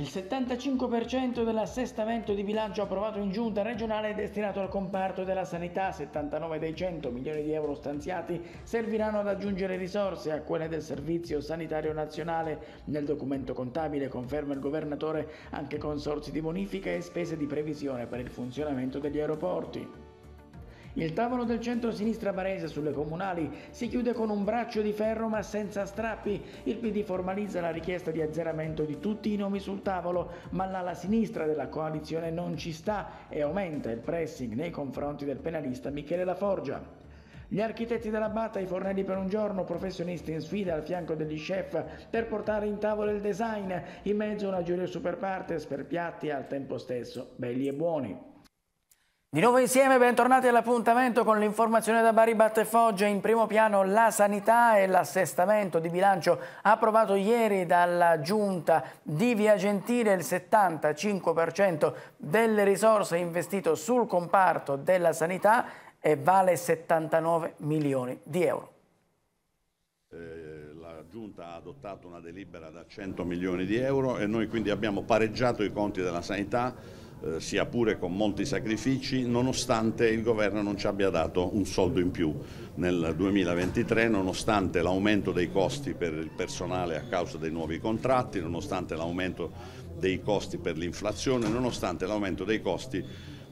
Il 75% dell'assestamento di bilancio approvato in giunta regionale è destinato al comparto della sanità, 79 dei 100 milioni di euro stanziati serviranno ad aggiungere risorse a quelle del Servizio Sanitario Nazionale. Nel documento contabile conferma il governatore anche consorsi di bonifica e spese di previsione per il funzionamento degli aeroporti. Il tavolo del centro-sinistra barese sulle comunali si chiude con un braccio di ferro ma senza strappi. Il PD formalizza la richiesta di azzeramento di tutti i nomi sul tavolo, ma l'ala sinistra della coalizione non ci sta e aumenta il pressing nei confronti del penalista Michele Laforgia. Gli architetti della Batta, i fornelli per un giorno, professionisti in sfida al fianco degli chef per portare in tavola il design, in mezzo una giuria super partes per piatti al tempo stesso belli e buoni. Di nuovo insieme, bentornati all'appuntamento con l'informazione da Bari Batte Foggia. In primo piano la sanità e l'assestamento di bilancio approvato ieri dalla giunta di Via Gentile. Il 75% delle risorse investito sul comparto della sanità e vale 79 milioni di euro. Eh, la Giunta ha adottato una delibera da 100 milioni di euro e noi quindi abbiamo pareggiato i conti della sanità eh, sia pure con molti sacrifici, nonostante il governo non ci abbia dato un soldo in più nel 2023, nonostante l'aumento dei costi per il personale a causa dei nuovi contratti, nonostante l'aumento dei costi per l'inflazione, nonostante l'aumento dei costi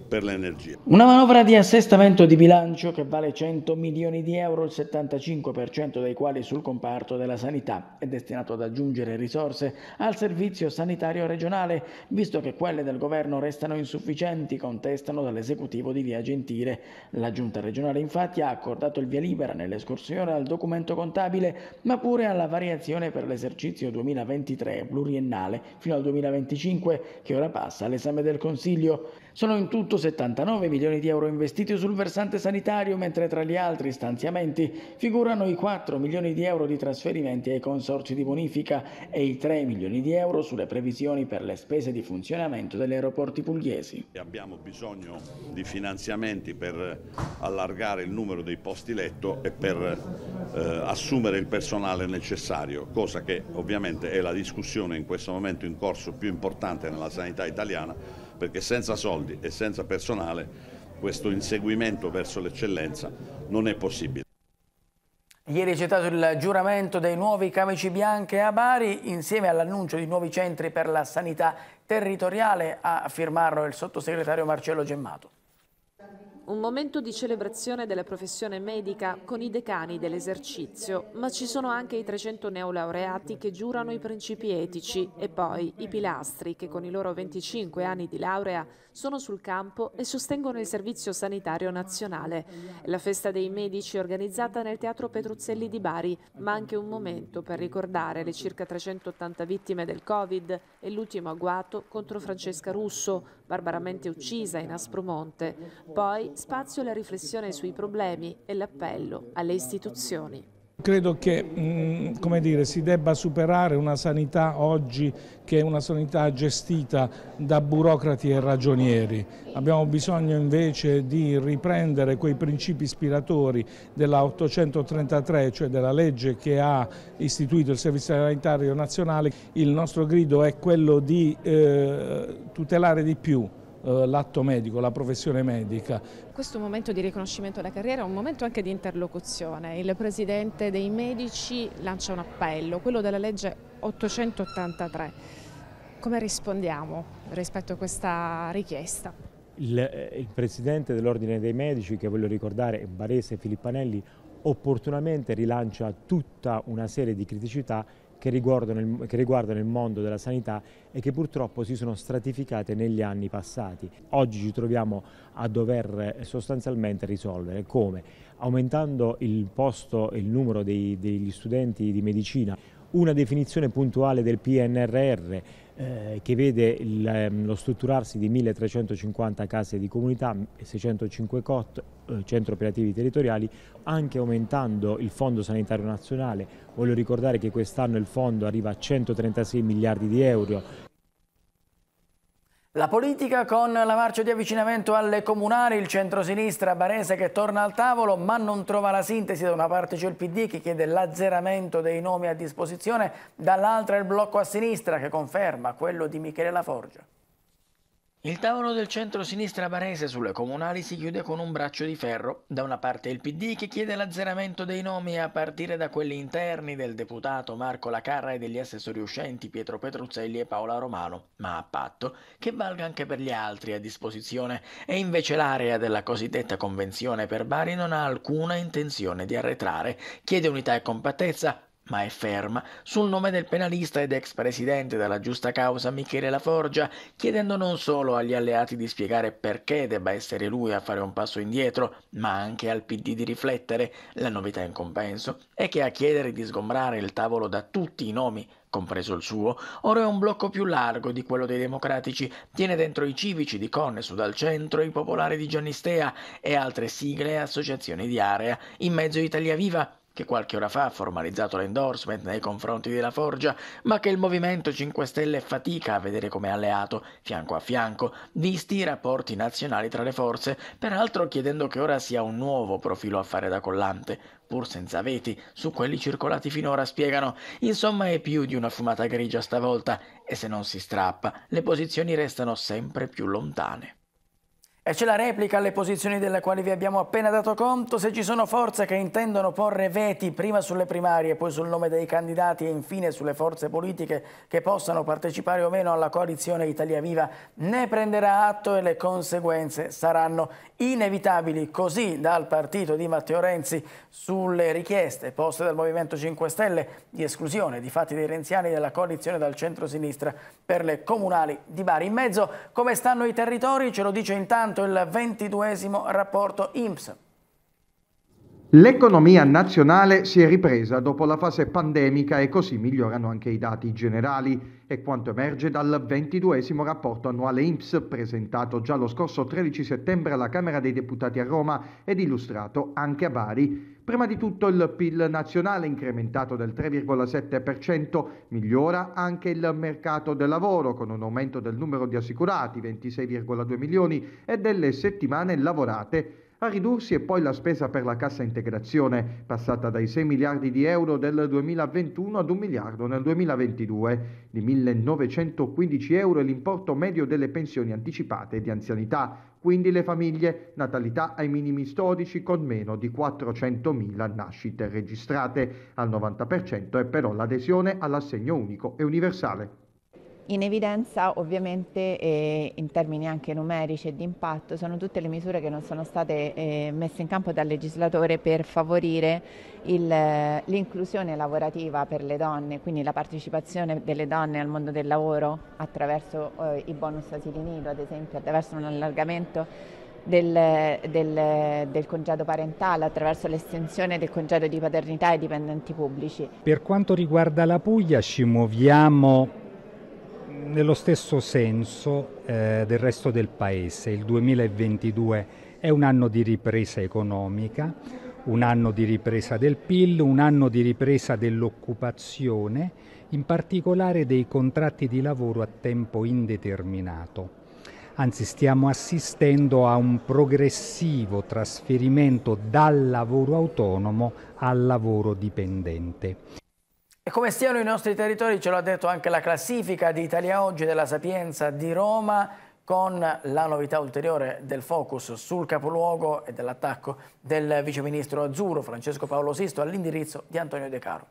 per l'energia. Una manovra di assestamento di bilancio che vale 100 milioni di euro, il 75% dei quali sul comparto della sanità, è destinato ad aggiungere risorse al servizio sanitario regionale, visto che quelle del governo restano insufficienti, contestano dall'esecutivo di Via Gentile. La giunta regionale infatti ha accordato il via libera nell'escursione al documento contabile, ma pure alla variazione per l'esercizio 2023 pluriennale fino al 2025 che ora passa all'esame del Consiglio. Sono in tutto 79 milioni di euro investiti sul versante sanitario, mentre tra gli altri stanziamenti figurano i 4 milioni di euro di trasferimenti ai consorci di bonifica e i 3 milioni di euro sulle previsioni per le spese di funzionamento degli aeroporti pugliesi. Abbiamo bisogno di finanziamenti per allargare il numero dei posti letto e per eh, assumere il personale necessario, cosa che ovviamente è la discussione in questo momento in corso più importante nella sanità italiana perché senza soldi e senza personale questo inseguimento verso l'eccellenza non è possibile. Ieri è citato il giuramento dei nuovi camici bianche a Bari insieme all'annuncio di nuovi centri per la sanità territoriale a firmarlo il sottosegretario Marcello Gemmato. Un momento di celebrazione della professione medica con i decani dell'esercizio, ma ci sono anche i 300 neolaureati che giurano i principi etici e poi i pilastri che con i loro 25 anni di laurea sono sul campo e sostengono il Servizio Sanitario Nazionale. La festa dei medici organizzata nel Teatro Petruzzelli di Bari, ma anche un momento per ricordare le circa 380 vittime del Covid e l'ultimo agguato contro Francesca Russo, barbaramente uccisa in Aspromonte. Poi spazio alla riflessione sui problemi e l'appello alle istituzioni. Credo che mm, dire, si debba superare una sanità oggi che è una sanità gestita da burocrati e ragionieri. Abbiamo bisogno invece di riprendere quei principi ispiratori della 833, cioè della legge che ha istituito il Servizio Sanitario Nazionale. Il nostro grido è quello di eh, tutelare di più eh, l'atto medico, la professione medica. Questo momento di riconoscimento della carriera è un momento anche di interlocuzione. Il Presidente dei Medici lancia un appello, quello della legge 883. Come rispondiamo rispetto a questa richiesta? Il, eh, il Presidente dell'Ordine dei Medici, che voglio ricordare, Barese Filippanelli, opportunamente rilancia tutta una serie di criticità che riguardano, il, che riguardano, il, mondo della sanità e che purtroppo si sono stratificate negli anni passati. Oggi ci troviamo a dover eh, sostanzialmente risolvere come? Aumentando il posto e il numero dei, degli studenti di medicina, una definizione puntuale del PNRR, eh, che vede il, ehm, lo strutturarsi di 1350 case di comunità, 605 COT, eh, centri operativi territoriali, anche aumentando il Fondo Sanitario Nazionale. Voglio ricordare che quest'anno il fondo arriva a 136 miliardi di euro, la politica con la marcia di avvicinamento alle comunali, il centrosinistra barese che torna al tavolo ma non trova la sintesi, da una parte c'è il PD che chiede l'azzeramento dei nomi a disposizione, dall'altra il blocco a sinistra che conferma quello di Michele Laforgia. Il tavolo del centro-sinistra barese sulle comunali si chiude con un braccio di ferro. Da una parte il PD che chiede l'azzeramento dei nomi a partire da quelli interni del deputato Marco Lacarra e degli assessori uscenti Pietro Petruzzelli e Paola Romano, ma a patto che valga anche per gli altri a disposizione e invece l'area della cosiddetta convenzione per Bari non ha alcuna intenzione di arretrare, chiede unità e compattezza ma è ferma sul nome del penalista ed ex presidente della giusta causa Michele Laforgia, chiedendo non solo agli alleati di spiegare perché debba essere lui a fare un passo indietro, ma anche al PD di riflettere. La novità in compenso è che a chiedere di sgombrare il tavolo da tutti i nomi compreso il suo, ora è un blocco più largo di quello dei democratici, tiene dentro i civici di Connesu dal centro, i popolari di Giannistea e altre sigle e associazioni di area, in mezzo Italia Viva che qualche ora fa ha formalizzato l'endorsement nei confronti della Forgia, ma che il Movimento 5 Stelle fatica a vedere come alleato, fianco a fianco, visti i rapporti nazionali tra le forze, peraltro chiedendo che ora sia un nuovo profilo a fare da collante, pur senza veti, su quelli circolati finora spiegano, insomma è più di una fumata grigia stavolta e se non si strappa le posizioni restano sempre più lontane. E c'è la replica alle posizioni delle quali vi abbiamo appena dato conto. Se ci sono forze che intendono porre veti prima sulle primarie, poi sul nome dei candidati e infine sulle forze politiche che possano partecipare o meno alla coalizione Italia Viva, ne prenderà atto e le conseguenze saranno inevitabili. Così dal partito di Matteo Renzi sulle richieste poste dal Movimento 5 Stelle di esclusione di fatti dei renziani della coalizione dal centro-sinistra per le comunali di Bari. In mezzo come stanno i territori? Ce lo dice intanto pubblicato il ventiduesimo rapporto IMSS. L'economia nazionale si è ripresa dopo la fase pandemica e così migliorano anche i dati generali e quanto emerge dal 22 rapporto annuale INPS presentato già lo scorso 13 settembre alla Camera dei Deputati a Roma ed illustrato anche a Bari. Prima di tutto il PIL nazionale incrementato del 3,7%, migliora anche il mercato del lavoro con un aumento del numero di assicurati 26,2 milioni e delle settimane lavorate a ridursi è poi la spesa per la cassa integrazione, passata dai 6 miliardi di euro del 2021 ad 1 miliardo nel 2022. Di 1.915 euro è l'importo medio delle pensioni anticipate di anzianità, quindi le famiglie, natalità ai minimi storici con meno di 400.000 nascite registrate. Al 90% è però l'adesione all'assegno unico e universale. In evidenza ovviamente eh, in termini anche numerici e di impatto sono tutte le misure che non sono state eh, messe in campo dal legislatore per favorire l'inclusione lavorativa per le donne, quindi la partecipazione delle donne al mondo del lavoro attraverso eh, i bonus asili nido ad esempio, attraverso un allargamento del, del, del, congedo parentale attraverso l'estensione del congedo di paternità ai dipendenti pubblici. Per quanto riguarda la Puglia ci muoviamo nello stesso senso eh, del resto del Paese. Il 2022 è un anno di ripresa economica, un anno di ripresa del PIL, un anno di ripresa dell'occupazione, in particolare dei contratti di lavoro a tempo indeterminato. Anzi, stiamo assistendo a un progressivo trasferimento dal lavoro autonomo al lavoro dipendente. E come stiano i nostri territori ce l'ha detto anche la classifica di Italia Oggi della Sapienza di Roma con la novità ulteriore del focus sul capoluogo e dell'attacco del viceministro Azzurro Francesco Paolo Sisto all'indirizzo di Antonio De Caro.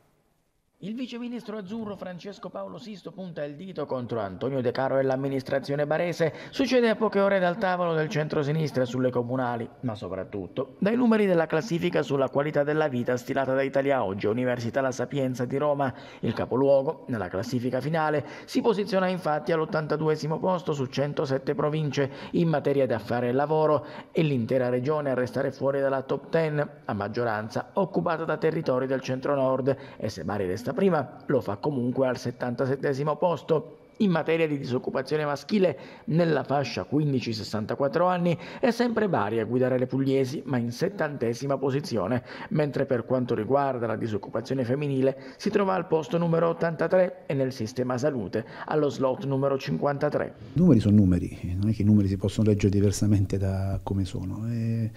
Il viceministro azzurro Francesco Paolo Sisto punta il dito contro Antonio De Caro e l'amministrazione barese. Succede a poche ore dal tavolo del centro-sinistra sulle comunali, ma soprattutto dai numeri della classifica sulla qualità della vita stilata da Italia Oggi, Università La Sapienza di Roma. Il capoluogo, nella classifica finale, si posiziona infatti all'82 posto su 107 province in materia di affari e lavoro e l'intera regione a restare fuori dalla top 10, a maggioranza occupata da territori del centro-nord e se Bari resta questa prima lo fa comunque al 77 posto in materia di disoccupazione maschile nella fascia 15-64 anni è sempre Bari a guidare le pugliesi, ma in settantesima posizione, mentre per quanto riguarda la disoccupazione femminile si trova al posto numero 83 e nel sistema salute allo slot numero 53. I numeri sono numeri, non è che i numeri si possono leggere diversamente da come sono. E eh,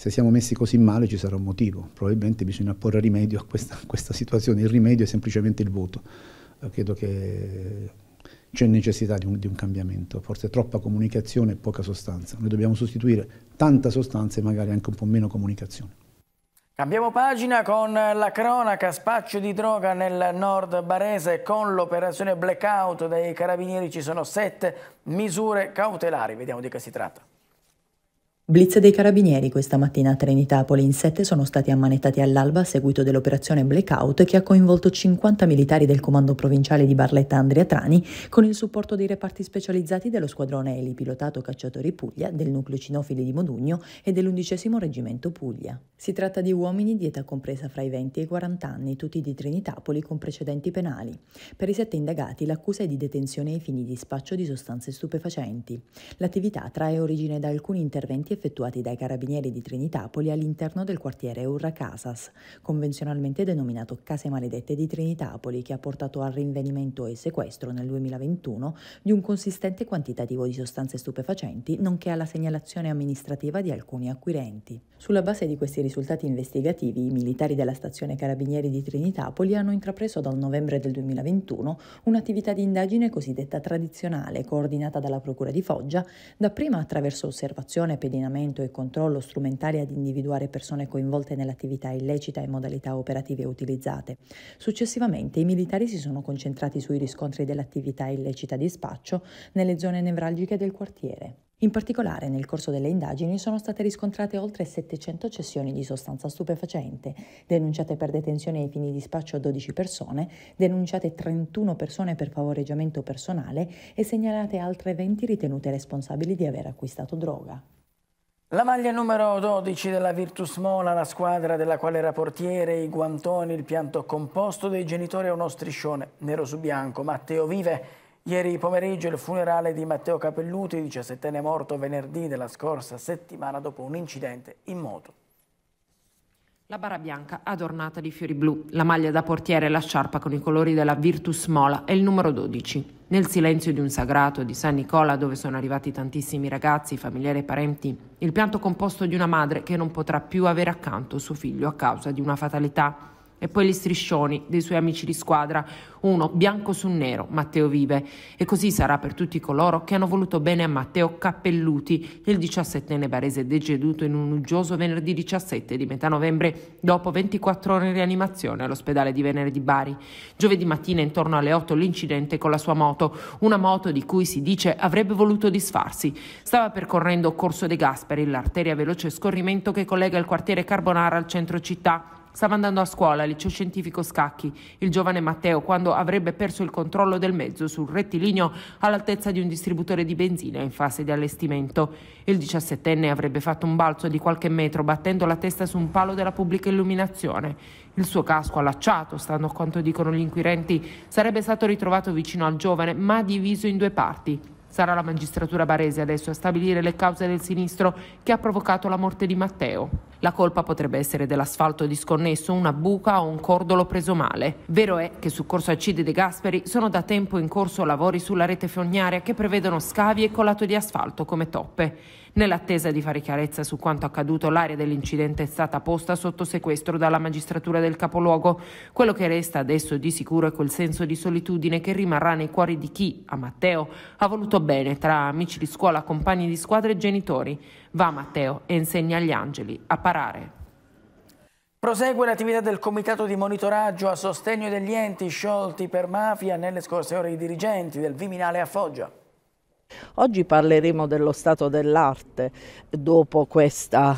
se siamo messi così male ci sarà un motivo, probabilmente bisogna porre rimedio a questa, a questa situazione, il rimedio è semplicemente il voto, eh, credo che c'è necessità di un, di un, cambiamento, forse troppa comunicazione e poca sostanza, noi dobbiamo sostituire tanta sostanza e magari anche un po' meno comunicazione. Cambiamo pagina con la cronaca, spaccio di droga nel nord barese con l'operazione blackout dei carabinieri ci sono sette misure cautelari, vediamo di che si tratta. Blitz dei carabinieri questa mattina a Trinitapoli In sette sono stati ammanettati all'alba a seguito dell'operazione Blackout che ha coinvolto 50 militari del comando provinciale di Barletta Andrea Trani con il supporto dei reparti specializzati dello squadrone elipilotato Cacciatori Puglia, del nucleo Cinofili di Modugno e dell'undicesimo Reggimento Puglia. Si tratta di uomini di età compresa fra i 20 e i 40 anni, tutti di Trinitapoli con precedenti penali. Per i sette indagati l'accusa è di detenzione ai fini di spaccio di sostanze stupefacenti. L'attività trae origine da alcuni interventi effettuati dai carabinieri di Trinitapoli all'interno del quartiere Urra Casas, convenzionalmente denominato Case Maledette di Trinitapoli, che ha portato al rinvenimento e sequestro nel 2021 di un consistente quantitativo di sostanze stupefacenti, nonché alla segnalazione amministrativa di alcuni acquirenti. Sulla base di questi risultati investigativi, i militari della stazione Carabinieri di Trinitapoli hanno intrapreso dal novembre del 2021 un'attività di indagine cosiddetta tradizionale, coordinata dalla Procura di Foggia, dapprima attraverso osservazione, pedinamento e controllo strumentali ad individuare persone coinvolte nell'attività illecita e modalità operative utilizzate. Successivamente i militari si sono concentrati sui riscontri dell'attività illecita di spaccio nelle zone nevralgiche del quartiere. In particolare, nel corso delle indagini sono state riscontrate oltre 700 cessioni di sostanza stupefacente, denunciate per detenzione ai fini di spaccio 12 persone, denunciate 31 persone per favoreggiamento personale e segnalate altre 20 ritenute responsabili di aver acquistato droga. La maglia numero 12 della Virtus Mola, la squadra della quale era portiere, i guantoni, il pianto composto dei genitori a uno striscione nero su bianco. Matteo Vive Ieri pomeriggio il funerale di Matteo Capelluti, 17enne morto venerdì della scorsa settimana dopo un incidente in moto. La bara bianca adornata di fiori blu, la maglia da portiere e la sciarpa con i colori della Virtus Mola e il numero 12. Nel silenzio di un sagrato di San Nicola, dove sono arrivati tantissimi ragazzi, familiari e parenti, il pianto composto di una madre che non potrà più avere accanto suo figlio a causa di una fatalità e poi gli striscioni dei suoi amici di squadra, uno bianco su nero, Matteo Vive. E così sarà per tutti coloro che hanno voluto bene a Matteo Cappelluti, il 17enne barese deceduto in un uggioso venerdì 17 di metà novembre, dopo 24 ore in rianimazione all'ospedale di Venere di Bari. Giovedì mattina intorno alle 8 l'incidente con la sua moto, una moto di cui si dice avrebbe voluto disfarsi. Stava percorrendo Corso De Gasperi, l'arteria veloce scorrimento che collega il quartiere Carbonara al centro città Stava andando a scuola al liceo scientifico Scacchi il giovane Matteo quando avrebbe perso il controllo del mezzo sul rettilineo all'altezza di un distributore di benzina in fase di allestimento. Il 17enne avrebbe fatto un balzo di qualche metro battendo la testa su un palo della pubblica illuminazione. Il suo casco allacciato, stando a quanto dicono gli inquirenti, sarebbe stato ritrovato vicino al giovane ma diviso in due parti. Sarà la magistratura barese adesso a stabilire le cause del sinistro che ha provocato la morte di Matteo. La colpa potrebbe essere dell'asfalto disconnesso, una buca o un cordolo preso male. Vero è che su Corso Accidi De Gasperi sono da tempo in corso lavori sulla rete fognaria che prevedono scavi e colato di asfalto come toppe. Nell'attesa di fare chiarezza su quanto accaduto, l'area dell'incidente è stata posta sotto sequestro dalla magistratura del capoluogo. Quello che resta adesso di sicuro è quel senso di solitudine che rimarrà nei cuori di chi, a Matteo, ha voluto bene tra amici di scuola, compagni di squadra e genitori. Va Matteo e insegna agli angeli a parare. Prosegue l'attività del comitato di monitoraggio a sostegno degli enti sciolti per mafia nelle scorse ore i dirigenti del Viminale a Foggia. Oggi parleremo dello stato dell'arte dopo questa,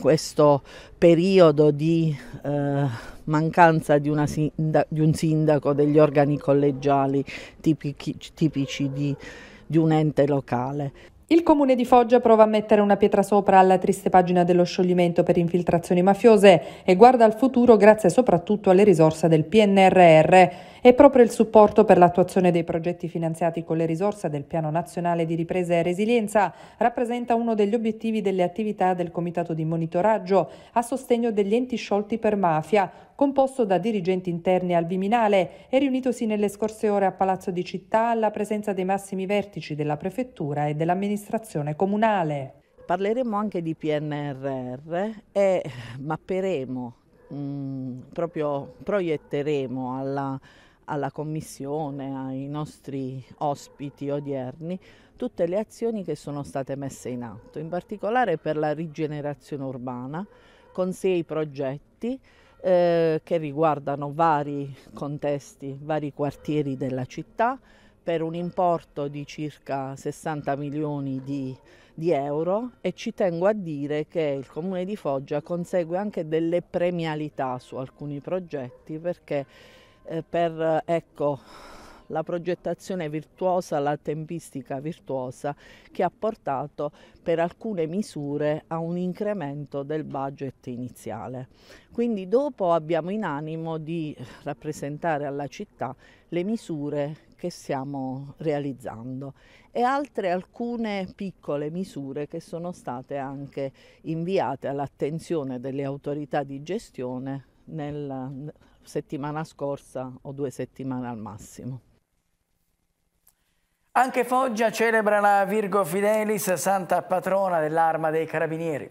questo periodo di eh, mancanza di, sindaco, di, un sindaco, degli organi collegiali tipici, tipici di, di un ente locale. Il comune di Foggia prova a mettere una pietra sopra alla triste pagina dello scioglimento per infiltrazioni mafiose e guarda al futuro grazie soprattutto alle risorse del PNRR e proprio il supporto per l'attuazione dei progetti finanziati con le risorse del Piano Nazionale di Ripresa e Resilienza rappresenta uno degli obiettivi delle attività del Comitato di Monitoraggio a sostegno degli enti sciolti per mafia, composto da dirigenti interni al Viminale e riunitosi nelle scorse ore a Palazzo di Città alla presenza dei massimi vertici della Prefettura e dell'amministrazione amministrazione comunale. Parleremo anche di PNRR e mapperemo, mh, mm, proprio proietteremo alla, alla Commissione, ai nostri ospiti odierni, tutte le azioni che sono state messe in atto, in particolare per la rigenerazione urbana, con sei progetti eh, che riguardano vari contesti, vari quartieri della città, per un importo di circa 60 milioni di, di, euro e ci tengo a dire che il comune di Foggia consegue anche delle premialità su alcuni progetti perché eh, per ecco, la progettazione virtuosa, la tempistica virtuosa che ha portato per alcune misure a un incremento del budget iniziale. Quindi dopo abbiamo in animo di rappresentare alla città le misure che stiamo realizzando e altre alcune piccole misure che sono state anche inviate all'attenzione delle autorità di gestione nella settimana scorsa o due settimane al massimo. Anche Foggia celebra la Virgo Fidelis, santa patrona dell'arma dei carabinieri.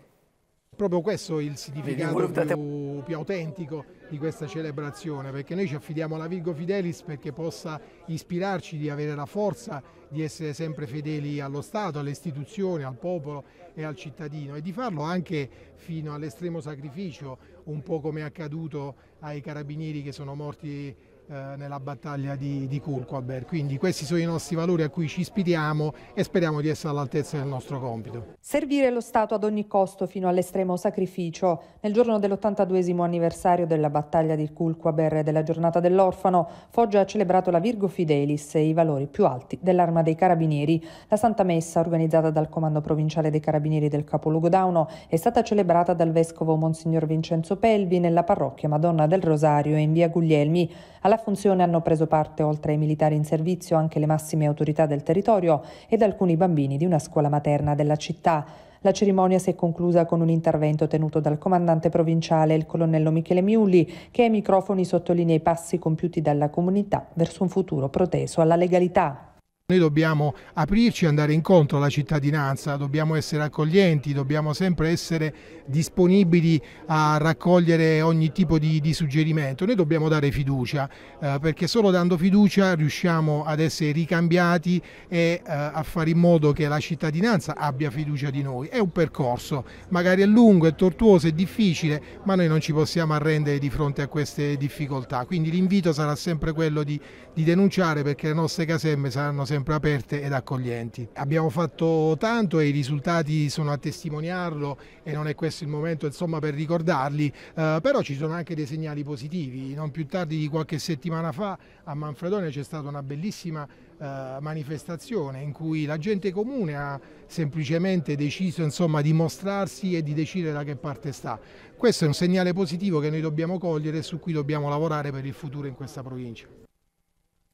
Proprio questo è il significato più, più autentico di questa celebrazione, perché noi ci affidiamo alla Virgo Fidelis perché possa ispirarci di avere la forza di essere sempre fedeli allo Stato, alle istituzioni, al popolo e al cittadino e di farlo anche fino all'estremo sacrificio, un po' come è accaduto ai carabinieri che sono morti eh, nella battaglia di, di Kurquaber. Quindi questi sono i nostri valori a cui ci ispiriamo e speriamo di essere all'altezza del nostro compito. Servire lo Stato ad ogni costo fino all'estremo sacrificio nel giorno dell'82 anniversario della battaglia battaglia di Culquaber della giornata dell'orfano, Foggia ha celebrato la Virgo Fidelis e i valori più alti dell'arma dei carabinieri. La Santa Messa, organizzata dal Comando Provinciale dei Carabinieri del Capoluogo Dauno, è stata celebrata dal Vescovo Monsignor Vincenzo Pelvi nella parrocchia Madonna del Rosario in via Guglielmi. Alla funzione hanno preso parte, oltre ai militari in servizio, anche le massime autorità del territorio ed alcuni bambini di una scuola materna della città. La cerimonia si è conclusa con un intervento tenuto dal comandante provinciale, il colonnello Michele Miuli, che ai microfoni sottolinea i passi compiuti dalla comunità verso un futuro proteso alla legalità. Noi dobbiamo aprirci e andare incontro alla cittadinanza, dobbiamo essere accoglienti, dobbiamo sempre essere disponibili a raccogliere ogni tipo di, di suggerimento. Noi dobbiamo dare fiducia eh, perché solo dando fiducia riusciamo ad essere ricambiati e eh, a fare in modo che la cittadinanza abbia fiducia di noi. È un percorso, magari è lungo, è tortuoso, è difficile, ma noi non ci possiamo arrendere di fronte a queste difficoltà. Quindi l'invito sarà sempre quello di, di denunciare perché le nostre caserme saranno sempre sempre aperte ed accoglienti. Abbiamo fatto tanto e i risultati sono a testimoniarlo e non è questo il momento insomma, per ricordarli, eh, però ci sono anche dei segnali positivi. Non più tardi di qualche settimana fa a Manfredone c'è stata una bellissima eh, manifestazione in cui la gente comune ha semplicemente deciso insomma, di mostrarsi e di decidere da che parte sta. Questo è un segnale positivo che noi dobbiamo cogliere e su cui dobbiamo lavorare per il futuro in questa provincia.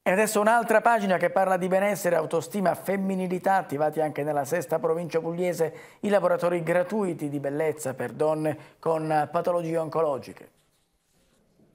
E adesso un'altra pagina che parla di benessere, autostima, femminilità, attivati anche nella sesta provincia pugliese i laboratori gratuiti di bellezza per donne con eh, patologie oncologiche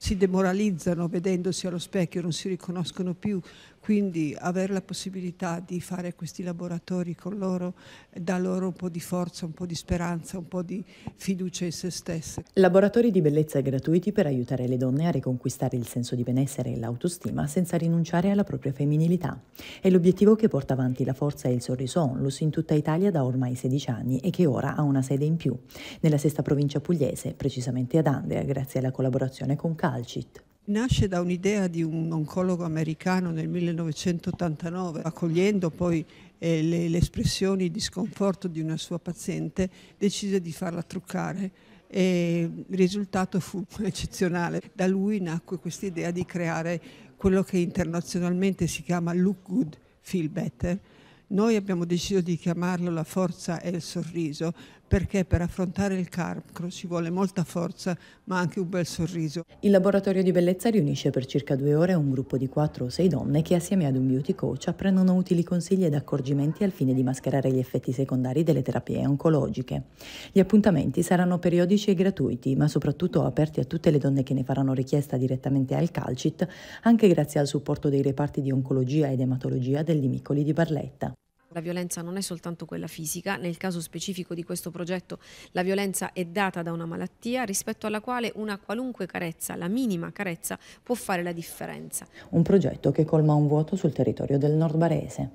si demoralizzano vedendosi allo specchio, non si riconoscono più, quindi avere la possibilità di fare questi laboratori con loro dà loro un po' di forza, un po' di speranza, un po' di fiducia in se stesse. Laboratori di bellezza gratuiti per aiutare le donne a riconquistare il senso di benessere e l'autostima senza rinunciare alla propria femminilità. È l'obiettivo che porta avanti la forza e il sorriso Onlus in tutta Italia da ormai 16 anni e che ora ha una sede in più, nella sesta provincia pugliese, precisamente ad Andria, grazie alla collaborazione con Calcit. Nasce da un'idea di un oncologo americano nel 1989, accogliendo poi eh, le, le, espressioni di sconforto di una sua paziente, decise di farla truccare e il risultato fu eccezionale. Da lui nacque questa idea di creare quello che internazionalmente si chiama look good, feel better. Noi abbiamo deciso di chiamarlo la forza e il sorriso perché per affrontare il carcro ci vuole molta forza ma anche un bel sorriso. Il laboratorio di bellezza riunisce per circa due ore un gruppo di quattro o sei donne che assieme ad un beauty coach apprendono utili consigli ed accorgimenti al fine di mascherare gli effetti secondari delle terapie oncologiche. Gli appuntamenti saranno periodici e gratuiti ma soprattutto aperti a tutte le donne che ne faranno richiesta direttamente al Calcit anche grazie al supporto dei reparti di oncologia ed ematologia dell'Imicoli di Barletta la violenza non è soltanto quella fisica, nel caso specifico di questo progetto la violenza è data da una malattia rispetto alla quale una qualunque carezza, la minima carezza, può fare la differenza. Un progetto che colma un vuoto sul territorio del nord barese.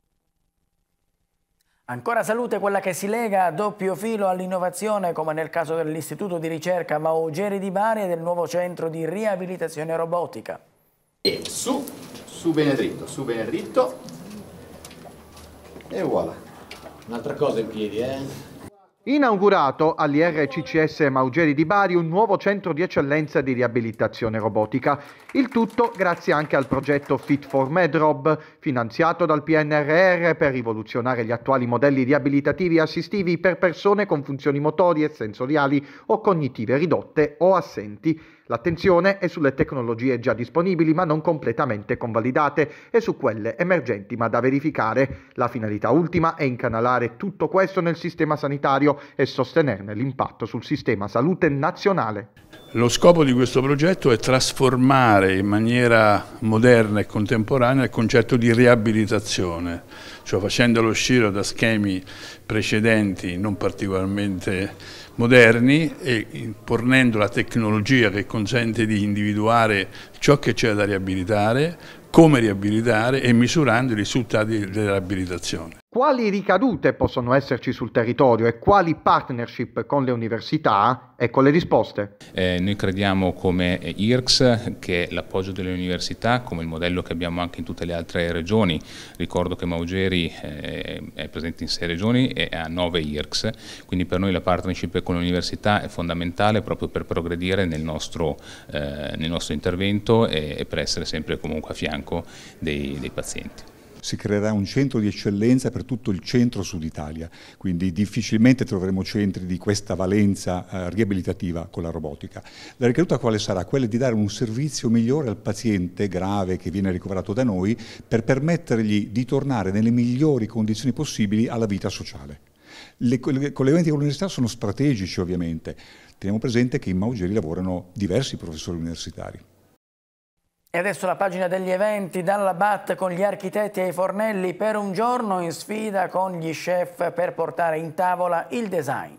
Ancora salute quella che si lega a doppio filo all'innovazione come nel caso dell'Istituto di ricerca Maugeri di Bari e del nuovo centro di riabilitazione robotica. E su, su bene dritto, su bene dritto, e voilà. Un'altra cosa in piedi, eh? Inaugurato all'IRCCS Maugeri di Bari un nuovo centro di eccellenza di riabilitazione robotica. Il tutto grazie anche al progetto Fit for MedRob, finanziato dal PNRR per rivoluzionare gli attuali modelli riabilitativi e assistivi per persone con funzioni motorie, sensoriali o cognitive ridotte o assenti L'attenzione è sulle tecnologie già disponibili ma non completamente convalidate e su quelle emergenti ma da verificare. La finalità ultima è incanalare tutto questo nel sistema sanitario e sostenerne l'impatto sul sistema salute nazionale. Lo scopo di questo progetto è trasformare in maniera moderna e contemporanea il concetto di riabilitazione, cioè facendolo uscire da schemi precedenti non particolarmente moderni e fornendo la tecnologia che consente di individuare ciò che c'è da riabilitare, come riabilitare e misurando i risultati della riabilitazione quali ricadute possono esserci sul territorio e quali partnership con le università? e con le risposte. Eh, noi crediamo come IRCS che l'appoggio delle università, come il modello che abbiamo anche in tutte le altre regioni, ricordo che Maugeri eh, è presente in sei regioni e ha nove IRCS, quindi per noi la partnership con le università è fondamentale proprio per progredire nel nostro, eh, nel nostro intervento e, e, per essere sempre comunque a fianco dei, dei pazienti si creerà un centro di eccellenza per tutto il centro-sud Italia, quindi difficilmente troveremo centri di questa valenza eh, riabilitativa con la robotica. La ricaduta quale sarà? Quella di dare un servizio migliore al paziente grave che viene ricoverato da noi per permettergli di tornare nelle migliori condizioni possibili alla vita sociale. I collegamenti con l'università sono strategici ovviamente, teniamo presente che in Maugeri lavorano diversi professori universitari. E adesso la pagina degli eventi, dalla BAT con gli architetti e i fornelli per un giorno in sfida con gli chef per portare in tavola il design.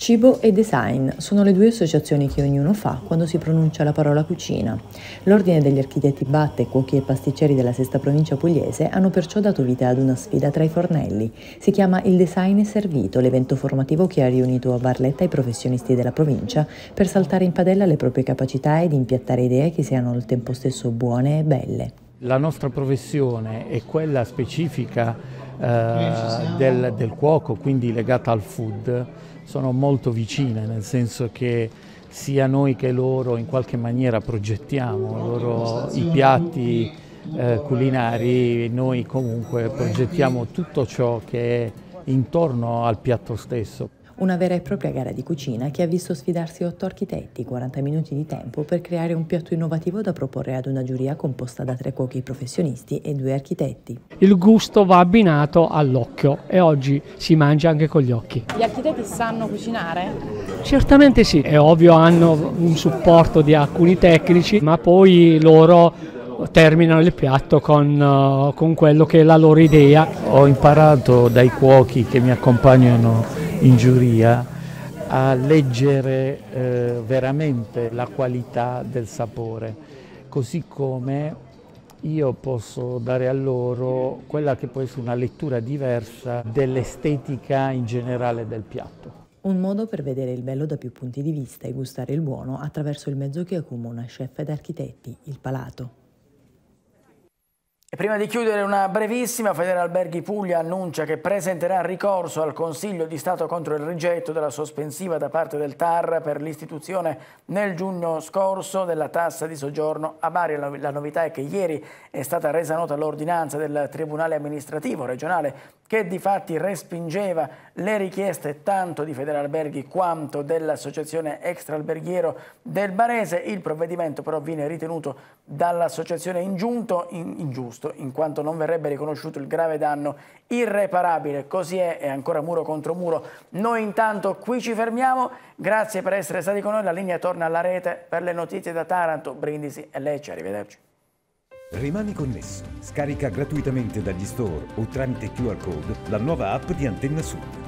Cibo e design sono le due associazioni che ognuno fa quando si pronuncia la parola cucina. L'ordine degli architetti batte, cuochi e pasticceri della sesta provincia pugliese hanno perciò dato vita ad una sfida tra i fornelli. Si chiama Il Design è Servito, l'evento formativo che ha riunito a Barletta i professionisti della provincia per saltare in padella le proprie capacità ed impiattare idee che siano al tempo stesso buone e belle. La nostra professione è quella specifica eh, del, del cuoco, quindi legata al food sono molto vicine, nel senso che sia noi che loro in qualche maniera progettiamo loro, i piatti eh, culinari, noi comunque progettiamo tutto ciò che è intorno al piatto stesso. Una vera e propria gara di cucina che ha visto sfidarsi otto architetti, 40 minuti di tempo per creare un piatto innovativo da proporre ad una giuria composta da tre cuochi professionisti e due architetti. Il gusto va abbinato all'occhio e oggi si mangia anche con gli occhi. Gli architetti sanno cucinare? Certamente sì, è ovvio hanno un supporto di alcuni tecnici, ma poi loro terminano il piatto con, uh, con quello che è la loro idea. Ho imparato dai cuochi che mi accompagnano in giuria a leggere eh, veramente la qualità del sapore, così come io posso dare a loro quella che può essere una lettura diversa dell'estetica in generale del piatto. Un modo per vedere il bello da più punti di vista e gustare il buono attraverso il mezzo che accomuna chef ed architetti, il palato. E prima di chiudere una brevissima, Federalberghi Puglia annuncia che presenterà ricorso al Consiglio di Stato contro il rigetto della sospensiva da parte del TAR per l'istituzione nel giugno scorso della tassa di soggiorno a Bari. La novità è che ieri è stata resa nota l'ordinanza del Tribunale amministrativo regionale che di fatti respingeva le richieste tanto di Federalberghi quanto dell'associazione extraalberghiero del Barese. Il provvedimento però viene ritenuto dall'associazione ingiunto in, ingiusto giusto, in quanto non verrebbe riconosciuto il grave danno irreparabile. Così è, è ancora muro contro muro. Noi intanto qui ci fermiamo, grazie per essere stati con noi, la linea torna alla rete per le notizie da Taranto, Brindisi e Lecce, arrivederci. Rimani connesso, scarica gratuitamente dagli store o tramite QR code la nuova app di Antenna Sud